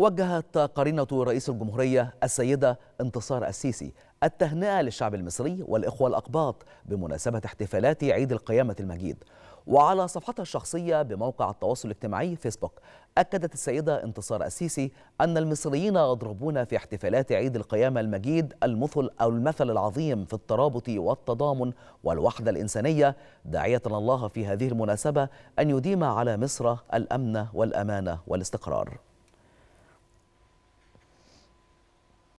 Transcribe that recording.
وجهت قرينة رئيس الجمهورية السيدة انتصار السيسي التهنئة للشعب المصري والإخوة الأقباط بمناسبة احتفالات عيد القيامة المجيد وعلى صفحتها الشخصية بموقع التواصل الاجتماعي فيسبوك أكدت السيدة انتصار السيسي أن المصريين يضربون في احتفالات عيد القيامة المجيد المثل أو المثل العظيم في الترابط والتضامن والوحدة الإنسانية داعية الله في هذه المناسبة أن يديم على مصر الأمن والأمانة والاستقرار